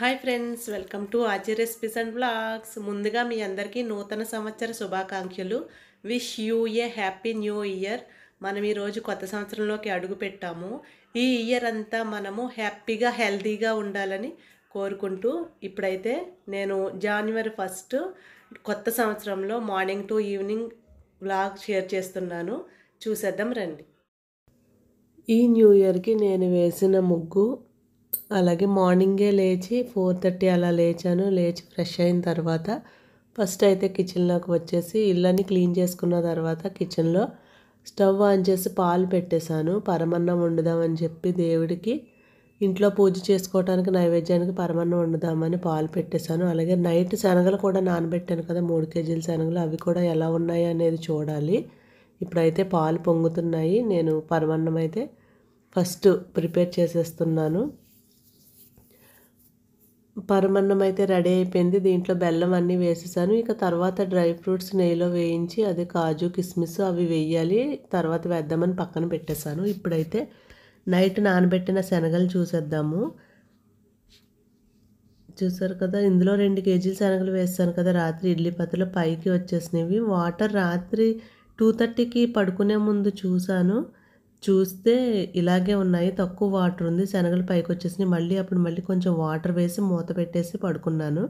hi friends welcome to RG recipes and blogs ముందుగా మీ అందరికీ నూతన సంవత్సర శుభాకాంక్షలు wish you a happy new year మనం ఈరోజు కొత్త సంవత్సరంలోకి అడుగు పెట్టాము ఈ ఇయర్ అంతా మనము హ్యాపీగా హెల్తీగా ఉండాలని కోరుకుంటూ ఇప్పుడైతే నేను జనవరి ఫస్ట్ కొత్త సంవత్సరంలో morning to evening blog share చేస్తున్నాను చూసేద్దాం రండి ఈ న్యూ ఇయర్కి నేను వేసిన ముగ్గు అలాగే మార్నింగే లేచి ఫోర్ థర్టీ అలా లేచాను లేచి ఫ్రెష్ అయిన తర్వాత ఫస్ట్ అయితే కిచెన్లోకి వచ్చేసి ఇళ్ళని క్లీన్ చేసుకున్న తర్వాత కిచెన్లో స్టవ్ ఆన్ చేసి పాలు పెట్టేశాను పరమన్నం వండుదామని చెప్పి దేవుడికి ఇంట్లో పూజ చేసుకోవడానికి నైవేద్యానికి పరమన్నం వండుదామని పాలు పెట్టేశాను అలాగే నైట్ శనగలు కూడా నానబెట్టాను కదా మూడు కేజీల శనగలు అవి కూడా ఎలా ఉన్నాయి అనేది చూడాలి ఇప్పుడైతే పాలు పొంగుతున్నాయి నేను పరమన్నం అయితే ఫస్ట్ ప్రిపేర్ చేసేస్తున్నాను పరమన్నం అయితే రెడీ అయిపోయింది దీంట్లో బెల్లం అన్నీ వేసేసాను ఇక తర్వాత డ్రై ఫ్రూట్స్ నెయ్యిలో వేయించి అది కాజు కిస్మిస్ అవి వేయాలి తర్వాత వేద్దామని పక్కన పెట్టేశాను ఇప్పుడైతే నైట్ నానబెట్టిన శనగలు చూసేద్దాము చూసారు కదా ఇందులో రెండు కేజీలు శనగలు వేస్తాను కదా రాత్రి ఇడ్లీ పత్రలు పైకి వచ్చేసినవి వాటర్ రాత్రి టూ థర్టీకి పడుకునే ముందు చూశాను చూస్తే ఇలాగే ఉన్నాయి తక్కువ వాటర్ ఉంది శనగలు పైకి వచ్చేసినాయి మళ్ళీ అప్పుడు మళ్ళీ కొంచెం వాటర్ వేసి మూత పెట్టేసి పడుకున్నాను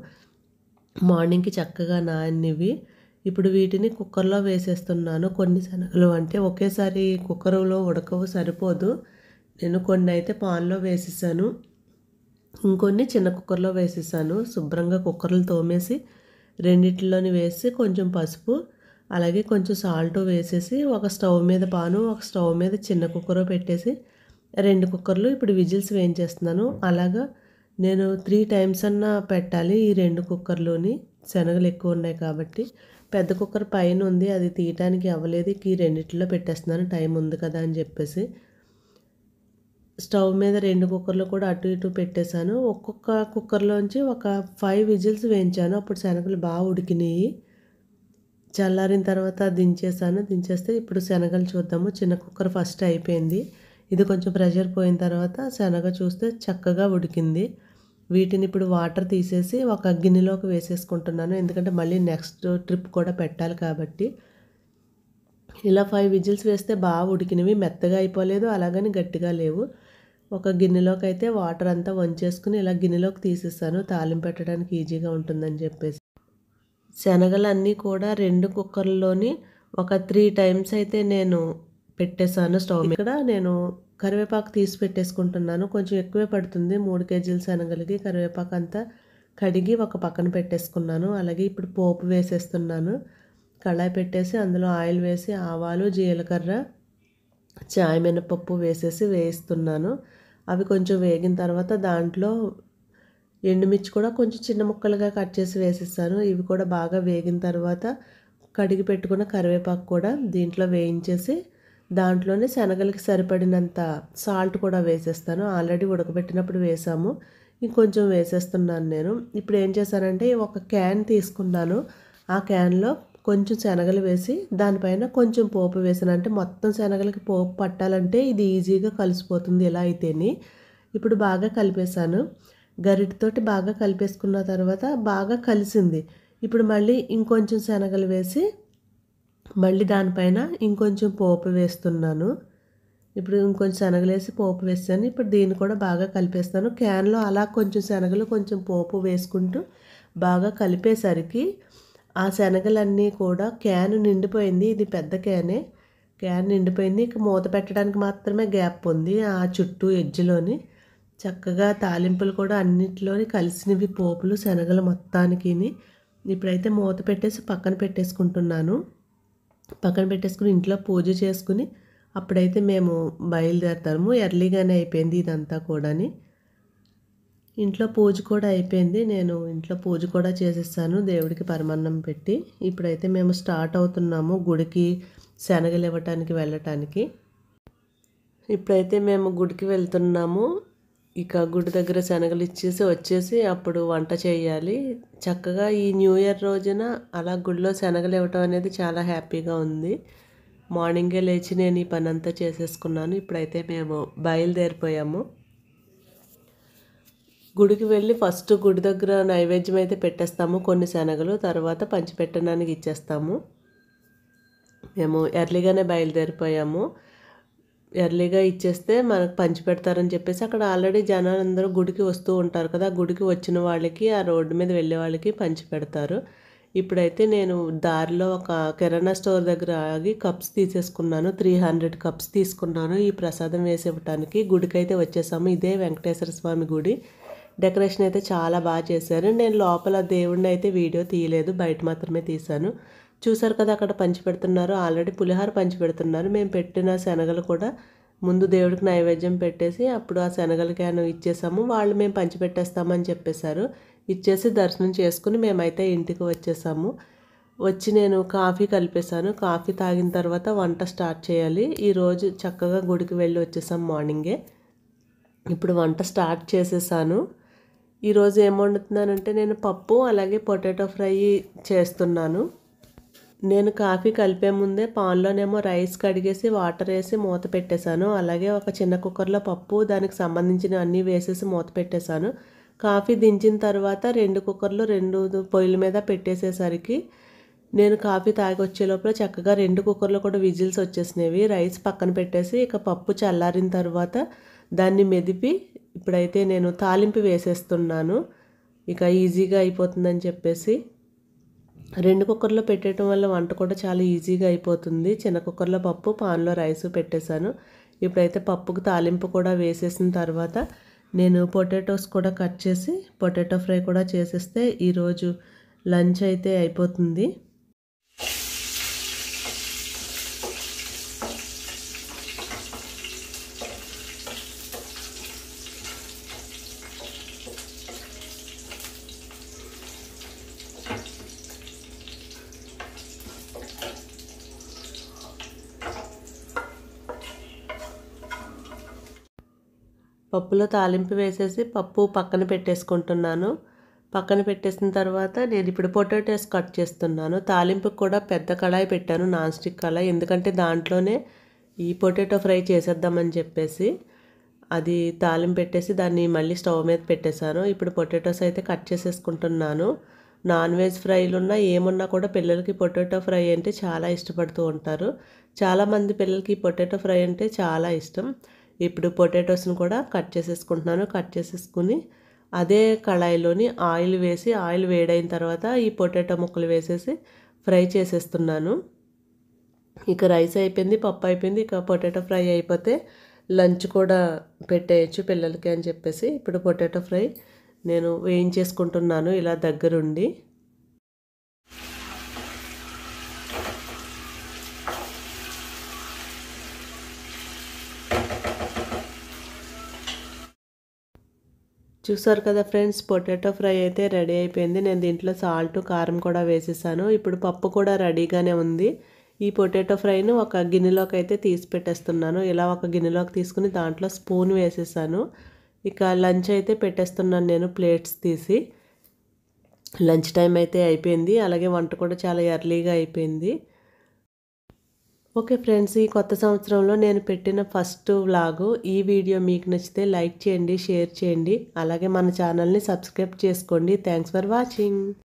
మార్నింగ్కి చక్కగా నానివి ఇప్పుడు వీటిని కుక్కర్లో వేసేస్తున్నాను కొన్ని శనగలు అంటే ఒకేసారి కుక్కర్లో ఉడకవు సరిపోదు నేను కొన్ని అయితే పాన్లో వేసేసాను ఇంకొన్ని చిన్న కుక్కర్లో వేసేసాను శుభ్రంగా కుక్కర్లు తోమేసి రెండిట్లోని వేసి కొంచెం పసుపు అలాగే కొంచెం సాల్ట్ వేసేసి ఒక స్టవ్ మీద పాను ఒక స్టవ్ మీద చిన్న కుక్కర్ పెట్టేసి రెండు కుక్కర్లు ఇప్పుడు విజిల్స్ వేయించేస్తున్నాను అలాగా నేను త్రీ టైమ్స్ అన్న పెట్టాలి ఈ రెండు కుక్కర్లోని శనగలు ఎక్కువ ఉన్నాయి కాబట్టి పెద్ద కుక్కర్ పైన ఉంది అది తీయటానికి అవ్వలేదు ఈ రెండిట్లో పెట్టేస్తున్నాను టైం ఉంది కదా అని చెప్పేసి స్టవ్ మీద రెండు కుక్కర్లు కూడా అటు ఇటు పెట్టేశాను ఒక్కొక్క కుక్కర్లోంచి ఒక ఫైవ్ విజిల్స్ వేయించాను అప్పుడు శనగలు బాగా ఉడికినాయి చల్లారిన తర్వాత దించేసాను దించేస్తే ఇప్పుడు శనగలు చూద్దాము చిన్న కుక్కర్ ఫస్ట్ అయిపోయింది ఇది కొంచెం ప్రెషర్ పోయిన తర్వాత శనగ చూస్తే చక్కగా ఉడికింది వీటిని ఇప్పుడు వాటర్ తీసేసి ఒక గిన్నెలోకి వేసేసుకుంటున్నాను ఎందుకంటే మళ్ళీ నెక్స్ట్ ట్రిప్ కూడా పెట్టాలి కాబట్టి ఇలా ఫైవ్ విజిల్స్ వేస్తే బాగా ఉడికినవి మెత్తగా అయిపోలేదు అలాగని గట్టిగా లేవు ఒక గిన్నెలోకి అయితే వాటర్ అంతా వంచేసుకుని ఇలా గిన్నెలోకి తీసేసాను తాలింపు పెట్టడానికి ఈజీగా ఉంటుందని చెప్పేసి శనగలన్నీ కూడా రెండు కుక్కర్లోని ఒక త్రీ టైమ్స్ అయితే నేను పెట్టేశాను స్టవ్ ఇక్కడ నేను కరివేపాకు తీసి పెట్టేసుకుంటున్నాను కొంచెం ఎక్కువే పడుతుంది మూడు కేజీల శనగలకి కరివేపాకు అంతా కడిగి ఒక పక్కన పెట్టేసుకున్నాను అలాగే ఇప్పుడు పోపు వేసేస్తున్నాను కళాయి పెట్టేసి అందులో ఆయిల్ వేసి ఆవాలు జీలకర్ర చాయ్ మినపప్పు వేసేసి వేయిస్తున్నాను అవి కొంచెం వేగిన తర్వాత దాంట్లో ఎండుమిర్చి కూడా కొంచెం చిన్న ముక్కలుగా కట్ చేసి వేసేస్తాను ఇవి కూడా బాగా వేగిన తర్వాత కడిగి పెట్టుకున్న కరివేపాకు కూడా దీంట్లో వేయించేసి దాంట్లోనే శనగలకి సరిపడినంత సాల్ట్ కూడా వేసేస్తాను ఆల్రెడీ ఉడకబెట్టినప్పుడు వేసాము ఇంకొంచెం వేసేస్తున్నాను నేను ఇప్పుడు ఏం చేశానంటే ఒక క్యాన్ తీసుకున్నాను ఆ క్యాన్లో కొంచెం శనగలు వేసి దానిపైన కొంచెం పోపు వేసాను అంటే మొత్తం శనగలకి పోపు పట్టాలంటే ఇది ఈజీగా కలిసిపోతుంది ఇలా అయితేని ఇప్పుడు బాగా కలిపేశాను గరిటితోటి బాగా కలిపేసుకున్న తర్వాత బాగా కలిసింది ఇప్పుడు మళ్ళీ ఇంకొంచెం శనగలు వేసి మళ్ళీ దానిపైన ఇంకొంచెం పోపు వేస్తున్నాను ఇప్పుడు ఇంకొంచెం శనగలు వేసి పోపు వేస్తాను ఇప్పుడు దీన్ని కూడా బాగా కలిపేస్తాను క్యాన్లో అలా కొంచెం శనగలు కొంచెం పోపు వేసుకుంటూ బాగా కలిపేసరికి ఆ శనగలన్నీ కూడా క్యాన్ నిండిపోయింది ఇది పెద్ద క్యానే క్యాన్ నిండిపోయింది ఇక మూత పెట్టడానికి మాత్రమే గ్యాప్ ఉంది ఆ చుట్టూ ఎడ్జ్లోని చక్కగా తాలింపులు కూడా అన్నిటిలోని కలిసినవి పోపులు శనగలు మొత్తానికి ఇప్పుడైతే మూత పెట్టేసి పక్కన పెట్టేసుకుంటున్నాను పక్కన పెట్టేసుకుని ఇంట్లో పూజ చేసుకుని అప్పుడైతే మేము బయలుదేరతాము ఎర్లీగానే అయిపోయింది ఇదంతా కూడాని ఇంట్లో పూజ కూడా అయిపోయింది నేను ఇంట్లో పూజ కూడా చేసేసాను దేవుడికి పరమాన్నం పెట్టి ఇప్పుడైతే మేము స్టార్ట్ అవుతున్నాము గుడికి శనగలు ఇవ్వటానికి వెళ్ళటానికి ఇప్పుడైతే మేము గుడికి వెళ్తున్నాము ఇక గుడి దగ్గర శనగలు ఇచ్చేసి వచ్చేసి అప్పుడు వంట చేయాలి చక్కగా ఈ న్యూ ఇయర్ రోజున అలా గుడిలో శనగలు ఇవ్వటం అనేది చాలా హ్యాపీగా ఉంది మార్నింగే లేచి నేను ఈ పని అంతా చేసేసుకున్నాను ఇప్పుడైతే మేము బయలుదేరిపోయాము గుడికి వెళ్ళి ఫస్ట్ గుడి దగ్గర నైవేద్యం అయితే పెట్టేస్తాము కొన్ని శనగలు తర్వాత పంచిపెట్టడానికి ఇచ్చేస్తాము మేము ఎర్లీగానే బయలుదేరిపోయాము ఎర్లీగా ఇచ్చేస్తే మనకు పంచి పెడతారని చెప్పేసి అక్కడ ఆల్రెడీ జనాలు అందరూ గుడికి వస్తూ ఉంటారు కదా గుడికి వచ్చిన వాళ్ళకి ఆ రోడ్డు మీద వెళ్ళే వాళ్ళకి పంచి పెడతారు ఇప్పుడైతే నేను దారిలో ఒక కిరాణా స్టోర్ దగ్గర ఆగి కప్స్ తీసేసుకున్నాను త్రీ హండ్రెడ్ కప్స్ తీసుకున్నాను ఈ ప్రసాదం వేసి ఇవ్వటానికి అయితే వచ్చేసాము ఇదే వెంకటేశ్వర స్వామి గుడి డెకరేషన్ అయితే చాలా బాగా చేశారు నేను లోపల దేవుడిని అయితే వీడియో తీయలేదు బయట మాత్రమే తీశాను చూసారు కదా అక్కడ పంచి పెడుతున్నారు ఆల్రెడీ పులిహార పంచి పెడుతున్నారు మేము పెట్టిన శనగలు కూడా ముందు దేవుడికి నైవేద్యం పెట్టేసి అప్పుడు ఆ శనగలకి క్యాను ఇచ్చేసాము వాళ్ళు మేము పంచిపెట్టేస్తామని చెప్పేశారు ఇచ్చేసి దర్శనం చేసుకుని మేమైతే ఇంటికి వచ్చేసాము వచ్చి నేను కాఫీ కలిపేశాను కాఫీ తాగిన తర్వాత వంట స్టార్ట్ చేయాలి ఈరోజు చక్కగా గుడికి వెళ్ళి వచ్చేసాం మార్నింగే ఇప్పుడు వంట స్టార్ట్ చేసేసాను ఈరోజు ఏం వండుతున్నానంటే నేను పప్పు అలాగే పొటాటో ఫ్రై చేస్తున్నాను నేను కాఫీ కలిపే ముందే పాన్లోనేమో రైస్ కడిగేసి వాటర్ వేసి మూత పెట్టేశాను అలాగే ఒక చిన్న కుక్కర్లో పప్పు దానికి సంబంధించిన అన్నీ వేసేసి మూత పెట్టేశాను కాఫీ దించిన తర్వాత రెండు కుక్కర్లు రెండు పొయ్యిల మీద పెట్టేసేసరికి నేను కాఫీ తాగి వచ్చే లోపల చక్కగా రెండు కుక్కర్లు కూడా విజిల్స్ వచ్చేసినవి రైస్ పక్కన పెట్టేసి ఇక పప్పు చల్లారిన తర్వాత దాన్ని మెదిపి ఇప్పుడైతే నేను తాలింపు వేసేస్తున్నాను ఇక ఈజీగా అయిపోతుందని చెప్పేసి రెండు కుక్కర్లో పెట్టడం వల్ల వంట కూడా చాలా ఈజీగా అయిపోతుంది చిన్న కుక్కర్లో పప్పు పాన్లో రైస్ పెట్టేశాను ఇప్పుడైతే పప్పుకు తాలింపు కూడా వేసేసిన తర్వాత నేను పొటాటోస్ కూడా కట్ చేసి పొటాటో ఫ్రై కూడా చేసేస్తే ఈరోజు లంచ్ అయితే అయిపోతుంది పప్పులో తాలింపు వేసేసి పప్పు పక్కన పెట్టేసుకుంటున్నాను పక్కన పెట్టేసిన తర్వాత నేను ఇప్పుడు పొటాటోస్ కట్ చేస్తున్నాను తాలింపుకి కూడా పెద్ద కళాయి పెట్టాను నాన్ స్టిక్ కళాయి ఎందుకంటే దాంట్లోనే ఈ పొటాటో ఫ్రై చేసేద్దామని చెప్పేసి అది తాలింపు పెట్టేసి దాన్ని మళ్ళీ స్టవ్ మీద పెట్టేశాను ఇప్పుడు పొటాటోస్ అయితే కట్ చేసేసుకుంటున్నాను నాన్ వెజ్ ఫ్రైలు ఉన్నా ఏమున్నా కూడా పిల్లలకి పొటాటో ఫ్రై అంటే చాలా ఇష్టపడుతూ ఉంటారు చాలామంది పిల్లలకి పొటాటో ఫ్రై అంటే చాలా ఇష్టం ఇప్పుడు పొటాటోస్ని కూడా కట్ చేసేసుకుంటున్నాను కట్ చేసేసుకుని అదే కళాయిలోని ఆయిల్ వేసి ఆయిల్ వేడైన తర్వాత ఈ పొటాటో ముక్కలు వేసేసి ఫ్రై చేసేస్తున్నాను ఇక రైస్ అయిపోయింది పప్పు అయిపోయింది ఇక పొటాటో ఫ్రై అయిపోతే లంచ్ కూడా పెట్టేయచ్చు పిల్లలకి అని చెప్పేసి ఇప్పుడు పొటాటో ఫ్రై నేను వేయించేసుకుంటున్నాను ఇలా దగ్గరుండి చూసారు కదా ఫ్రెండ్స్ పొటాటో ఫ్రై అయితే రెడీ అయిపోయింది నేను దీంట్లో సాల్ట్ కారం కూడా వేసేసాను ఇప్పుడు పప్పు కూడా రెడీగానే ఉంది ఈ పొటాటో ఫ్రైను ఒక గిన్నెలోకి అయితే తీసి పెట్టేస్తున్నాను ఇలా ఒక గిన్నెలోకి తీసుకుని దాంట్లో స్పూన్ వేసేసాను ఇక లంచ్ అయితే పెట్టేస్తున్నాను నేను ప్లేట్స్ తీసి లంచ్ టైం అయితే అయిపోయింది అలాగే వంట కూడా చాలా ఎర్లీగా అయిపోయింది ఓకే ఫ్రెండ్స్ ఈ కొత్త సంవత్సరంలో నేను పెట్టిన ఫస్ట్ వ్లాగు ఈ వీడియో మీకు నచ్చితే లైక్ చేయండి షేర్ చేయండి అలాగే మన ఛానల్ని సబ్స్క్రైబ్ చేసుకోండి థ్యాంక్స్ ఫర్ వాచింగ్